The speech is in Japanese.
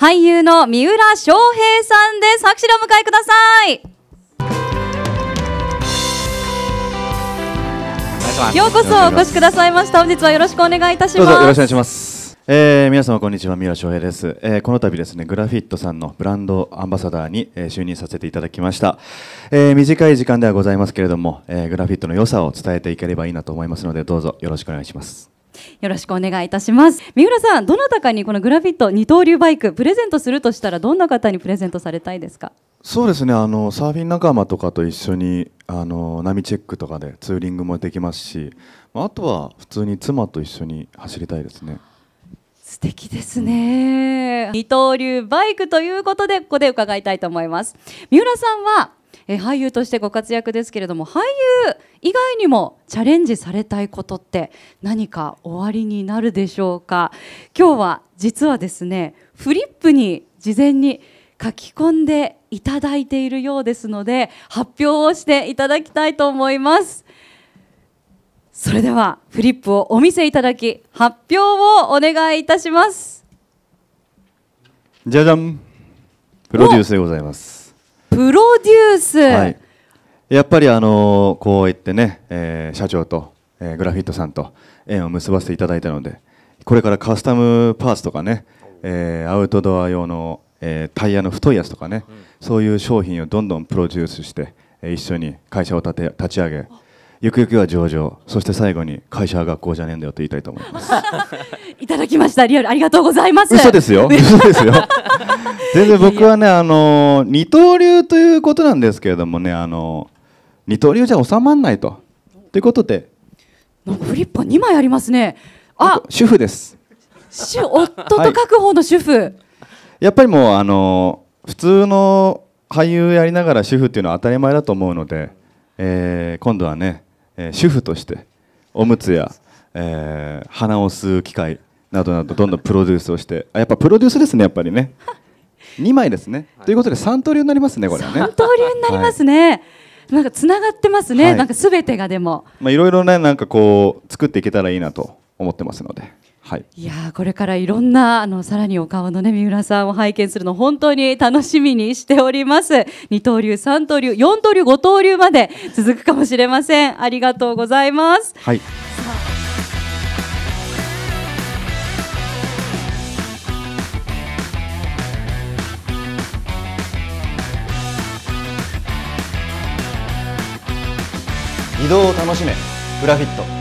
俳優の三浦翔平さんです拍手でお迎えくださいようこそお越しくださいました本日はよろしくお願いいたしますどうぞよろしくお願いしますえー、皆様こんにちは三浦翔平です、えー、この度ですねグラフィットさんのブランドアンバサダーに、えー、就任させていただきました、えー、短い時間ではございますけれども、えー、グラフィットの良さを伝えていければいいなと思いますのでどうぞよろしくお願いしますよろしくお願いいたします三浦さんどなたかにこのグラフィット二刀流バイクプレゼントするとしたらどんな方にプレゼントされたいですかそうですねあのサーフィン仲間とかと一緒にあの波チェックとかでツーリングもできますしあとは普通に妻と一緒に走りたいですね素敵ですね、うん、二刀流バイクということでここで伺いたいと思います三浦さんはえ俳優としてご活躍ですけれども俳優以外にもチャレンジされたいことって何かおありになるでしょうか今日は実はですねフリップに事前に書き込んでいただいているようですので発表をしていただきたいと思いますそれではフリップをお見せいただき発表をお願いいたしますじゃじゃんプロデュースでございますプロデュース、はい、やっぱりあのこう言ってね、えー、社長と、えー、グラフィットさんと縁を結ばせていただいたのでこれからカスタムパーツとかね、えー、アウトドア用の、えタイヤの太いやつとかね、うん、そういう商品をどんどんプロデュースして、え一緒に会社を立て立ち上げゆくゆくは上場そして最後に会社は学校じゃねえんだよと言いたいと思います いただきましたリアルありがとうございます嘘ですよ嘘ですよ 全然僕はねあの二刀流ということなんですけれどもねあの二刀流じゃ収まらないとということでなんかフリッパ2枚ありますねあ主婦です主夫と書く方の主婦、はい、やっぱりもうあの普通の俳優やりながら主婦っていうのは当たり前だと思うので、えー、今度はねえー、主婦としておむつや、えー、鼻を吸う機械などなどどんどんプロデュースをしてあやっぱプロデュースですねやっぱりね2 枚ですね、ということで3刀流になりますねこれはね3刀流になりますね、はいなんかつながってますね、はい、なんかすべてがでも。まあ、いろいろね、なんかこう、作っていけたらいいなと思ってますので。はい、いやこれからいろんなあのさらにお顔のね三浦さんを拝見するの本当に楽しみにしております二刀流三刀流四刀流五刀流まで続くかもしれませんありがとうございます、はい、移動を楽しめグラフィット